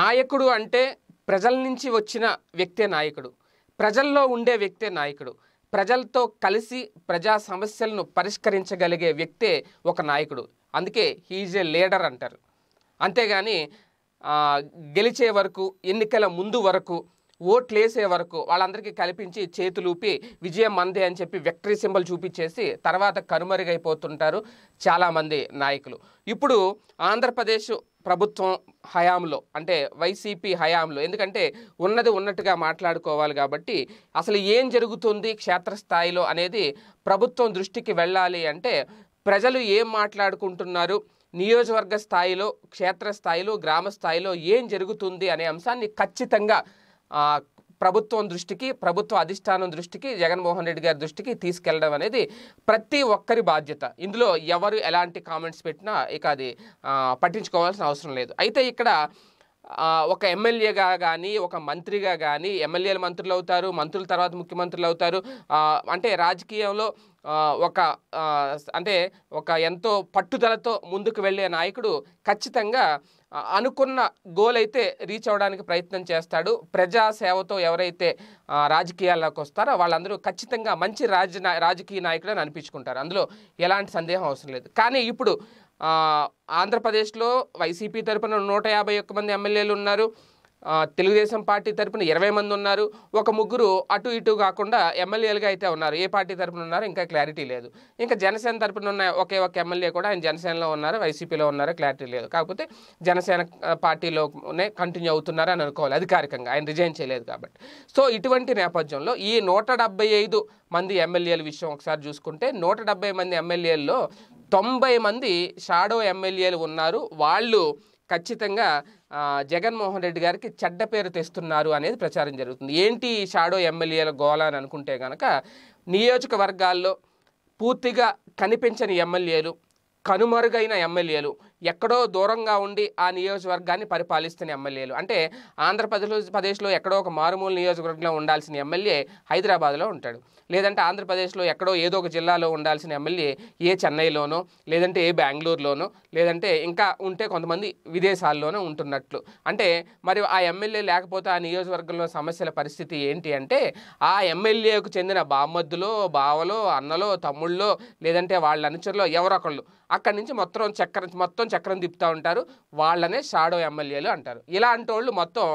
నాయకుడు అంటే ప్రజల నుంచి వచ్చిన వ్యక్తే నాయకుడు ప్రజల్లో ఉండే వ్యక్తే నాయకుడు ప్రజలతో కలిసి ప్రజా సమస్యలను పరిష్కరించగలిగే వ్యక్తే ఒక నాయకుడు అందుకే హీఈజ్ ఏ లీడర్ అంటారు అంతేగాని గెలిచే వరకు ఎన్నికల ముందు వరకు ఓట్లు వేసే వరకు వాళ్ళందరికీ కల్పించి చేతులూపి విజయం మందే అని చెప్పి విక్టరీ సింబల్ చూపించేసి తర్వాత కనుమరుగైపోతుంటారు చాలామంది నాయకులు ఇప్పుడు ఆంధ్రప్రదేశ్ ప్రభుత్వం హయాంలో అంటే వైసీపీ హయాంలో ఎందుకంటే ఉన్నది ఉన్నట్టుగా మాట్లాడుకోవాలి కాబట్టి అసలు ఏం జరుగుతుంది క్షేత్రస్థాయిలో అనేది ప్రభుత్వం దృష్టికి వెళ్ళాలి అంటే ప్రజలు ఏం మాట్లాడుకుంటున్నారు నియోజకవర్గ స్థాయిలో క్షేత్రస్థాయిలో గ్రామ స్థాయిలో ఏం జరుగుతుంది అనే అంశాన్ని ఖచ్చితంగా ప్రభుత్వం దృష్టికి ప్రభుత్వ అధిష్టానం దృష్టికి జగన్మోహన్ రెడ్డి గారి దృష్టికి తీసుకెళ్లడం అనేది ప్రతి ఒక్కరి బాధ్యత ఇందులో ఎవరు ఎలాంటి కామెంట్స్ పెట్టినా ఇక అది పట్టించుకోవాల్సిన అవసరం లేదు అయితే ఇక్కడ ఒక ఎమ్మెల్యేగా కానీ ఒక మంత్రిగా కానీ ఎమ్మెల్యేలు మంత్రులు అవుతారు మంత్రుల తర్వాత ముఖ్యమంత్రులు అవుతారు అంటే రాజకీయంలో ఒక అంటే ఒక ఎంతో పట్టుదలతో ముందుకు వెళ్ళే నాయకుడు ఖచ్చితంగా అనుకున్న గోల్ అయితే రీచ్ అవ్వడానికి ప్రయత్నం చేస్తాడు ప్రజా సేవతో ఎవరైతే రాజకీయాల్లోకి వస్తారో వాళ్ళందరూ ఖచ్చితంగా మంచి రాజ రాజకీయ అని అనిపించుకుంటారు అందులో ఎలాంటి సందేహం అవసరం లేదు కానీ ఇప్పుడు ఆంధ్రప్రదేశ్లో వైసీపీ తరపున నూట యాభై ఒక్క మంది ఎమ్మెల్యేలు ఉన్నారు తెలుగుదేశం పార్టీ తరపున ఇరవై మంది ఉన్నారు ఒక ముగ్గురు అటు ఇటు కాకుండా ఎమ్మెల్యేలుగా అయితే ఉన్నారు ఏ పార్టీ తరపున ఉన్నారో ఇంకా క్లారిటీ లేదు ఇంకా జనసేన తరపున ఉన్న ఒకే ఒక ఎమ్మెల్యే కూడా ఆయన జనసేనలో ఉన్నారు వైసీపీలో ఉన్నారో క్లారిటీ లేదు కాకపోతే జనసేన పార్టీలోనే కంటిన్యూ అవుతున్నారని అని అనుకోవాలి అధికారికంగా ఆయన రిజైన్ చేయలేదు కాబట్టి సో ఇటువంటి నేపథ్యంలో ఈ నూట మంది ఎమ్మెల్యేల విషయం ఒకసారి చూసుకుంటే నూట మంది ఎమ్మెల్యేల్లో తొంభై మంది షాడో ఎమ్మెల్యేలు ఉన్నారు వాళ్ళు ఖచ్చితంగా జగన్మోహన్ రెడ్డి గారికి చెడ్డ పేరు తెస్తున్నారు అనేది ప్రచారం జరుగుతుంది ఏంటి షాడో ఎమ్మెల్యేల గోళ అని అనుకుంటే కనుక నియోజకవర్గాల్లో పూర్తిగా కనిపించని ఎమ్మెల్యేలు కనుమరుగైన ఎమ్మెల్యేలు ఎక్కడో దూరంగా ఉండి ఆ నియోజకవర్గాన్ని పరిపాలిస్తున్న ఎమ్మెల్యేలు అంటే ఆంధ్రప్రదేశ్ ప్రదేశ్లో ఎక్కడో ఒక మారుమూల నియోజకవర్గంలో ఉండాల్సిన ఎమ్మెల్యే హైదరాబాద్లో ఉంటాడు లేదంటే ఆంధ్రప్రదేశ్లో ఎక్కడో ఏదో ఒక జిల్లాలో ఉండాల్సిన ఎమ్మెల్యే ఏ చెన్నైలోనో లేదంటే ఏ బెంగళూరులోనో లేదంటే ఇంకా ఉంటే కొంతమంది విదేశాల్లోనో ఉంటున్నట్లు అంటే మరి ఆ ఎమ్మెల్యే లేకపోతే ఆ నియోజకవర్గంలో సమస్యల పరిస్థితి ఏంటి అంటే ఆ ఎమ్మెల్యేకు చెందిన బామ్మద్దులో బావలో అన్నలో తమ్ముళ్ళో లేదంటే వాళ్ళ అనుచరులో ఎవరొకళ్ళు అక్కడి నుంచి మొత్తం చక్ర మొత్తం చక్రం తిప్పుతూ ఉంటారు వాళ్ళనే షాడో ఎమ్మెల్యేలు అంటారు ఇలాంటి వాళ్ళు మొత్తం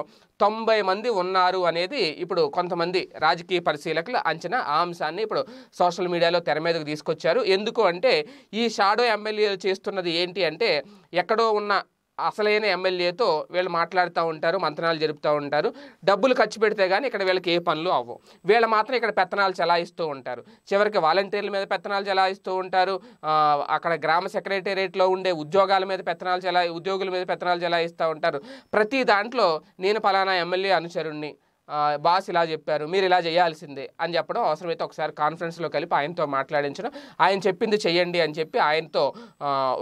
తొంభై మంది ఉన్నారు అనేది ఇప్పుడు కొంతమంది రాజకీయ పరిశీలకులు అంచనా ఆ అంశాన్ని ఇప్పుడు సోషల్ మీడియాలో తెర మీదకు తీసుకొచ్చారు ఎందుకు అంటే ఈ షాడో ఎమ్మెల్యేలు చేస్తున్నది ఏంటి అంటే ఎక్కడో ఉన్న అసలైన ఎమ్మెల్యేతో వీళ్ళు మాట్లాడుతూ ఉంటారు మంత్రాలు జరుపుతూ ఉంటారు డబ్బులు ఖర్చు పెడితే కానీ ఇక్కడ వీళ్ళకి ఏ పనులు అవ్వవు వీళ్ళు మాత్రం ఇక్కడ పెత్తనాలు చలాయిస్తూ ఉంటారు చివరికి వాలంటీర్ల మీద పెత్తనాలు చలాయిస్తూ ఉంటారు అక్కడ గ్రామ సెక్రటేరియట్లో ఉండే ఉద్యోగాల మీద పెత్తనాలు చలా ఉద్యోగుల మీద పెత్తనాలు చలాయిస్తూ ఉంటారు ప్రతి దాంట్లో నేను ఫలానా ఎమ్మెల్యే అనుచరుణ్ణి బాస్ ఇలా చెప్పారు మీరు ఇలా చేయాల్సిందే అని చెప్పడం అవసరమైతే ఒకసారి కాన్ఫరెన్స్లో కలిపి ఆయనతో మాట్లాడించడం ఆయన చెప్పింది చేయండి అని చెప్పి ఆయనతో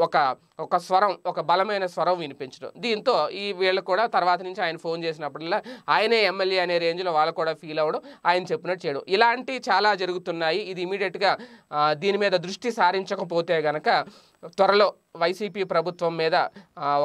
ఒక ఒక స్వరం ఒక బలమైన స్వరం వినిపించడం దీంతో ఈ వీళ్ళు కూడా తర్వాత నుంచి ఆయన ఫోన్ చేసినప్పుడల్లా ఆయనే ఎమ్మెల్యే అనే రేంజ్లో వాళ్ళు కూడా ఫీల్ అవ్వడం ఆయన చెప్పినట్టు చేయడం ఇలాంటి చాలా జరుగుతున్నాయి ఇది ఇమీడియట్గా దీని మీద దృష్టి సారించకపోతే గనక త్వరలో వైసీపీ ప్రభుత్వం మీద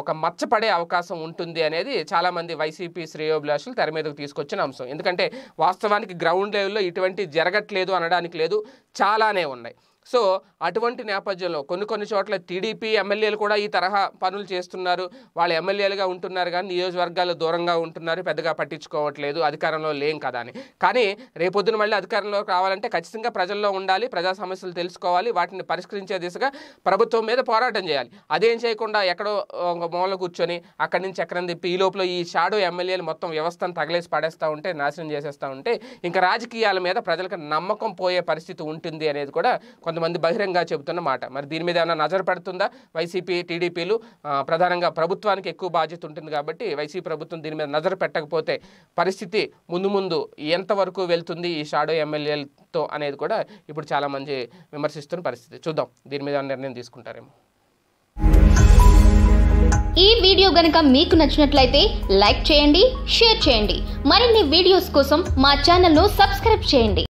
ఒక మచ్చపడే అవకాశం ఉంటుంది అనేది చాలామంది వైసీపీ శ్రేయోభిలాషులు తెర మీదకు తీసుకొచ్చిన అంశం ఎందుకంటే వాస్తవానికి గ్రౌండ్ లెవెల్లో ఇటువంటి జరగట్లేదు అనడానికి లేదు చాలానే ఉన్నాయి సో అటువంటి నేపథ్యంలో కొన్ని కొన్ని చోట్ల టీడీపీ ఎమ్మెల్యేలు కూడా ఈ తరహా పనులు చేస్తున్నారు వాళ్ళు ఎమ్మెల్యేలుగా ఉంటున్నారు కానీ నియోజకవర్గాలు దూరంగా ఉంటున్నారు పెద్దగా పట్టించుకోవట్లేదు అధికారంలో లేం కదా అని కానీ రేపొద్దున మళ్ళీ అధికారంలోకి రావాలంటే ఖచ్చితంగా ప్రజల్లో ఉండాలి ప్రజా సమస్యలు తెలుసుకోవాలి వాటిని పరిష్కరించే దిశగా ప్రభుత్వం మీద పోరాటం చేయాలి అదేం చేయకుండా ఎక్కడో మూల కూర్చొని అక్కడి నుంచి ఎక్కడ తిప్పి ఈ లోపల ఈ షాడో ఎమ్మెల్యేలు మొత్తం వ్యవస్థను తగలేసి పడేస్తూ ఉంటే నాశనం చేసేస్తూ ఉంటే ఇంకా రాజకీయాల మీద ప్రజలకు నమ్మకం పోయే పరిస్థితి ఉంటుంది అనేది కూడా కొంత కొంతమంది బహిరంగ చెబుతున్న మాట మరి దీని మీద ఏమైనా నజర పడుతుందా వైసీపీ టీడీపీలు ప్రధానంగా ప్రభుత్వానికి ఎక్కువ బాధ్యత ఉంటుంది కాబట్టి వైసీపీ ప్రభుత్వం దీని మీద నజర పెట్టకపోతే పరిస్థితి ముందు ముందు ఎంతవరకు వెళ్తుంది ఈ షాడో ఎమ్మెల్యేలతో అనేది కూడా ఇప్పుడు చాలామంది విమర్శిస్తున్న పరిస్థితి చూద్దాం దీని మీద నిర్ణయం తీసుకుంటారేమో ఈ వీడియో గనక మీకు నచ్చినట్లయితే లైక్ చేయండి షేర్ చేయండి మరిన్ని వీడియోస్ కోసం మా ఛానల్ను సబ్స్క్రైబ్ చేయండి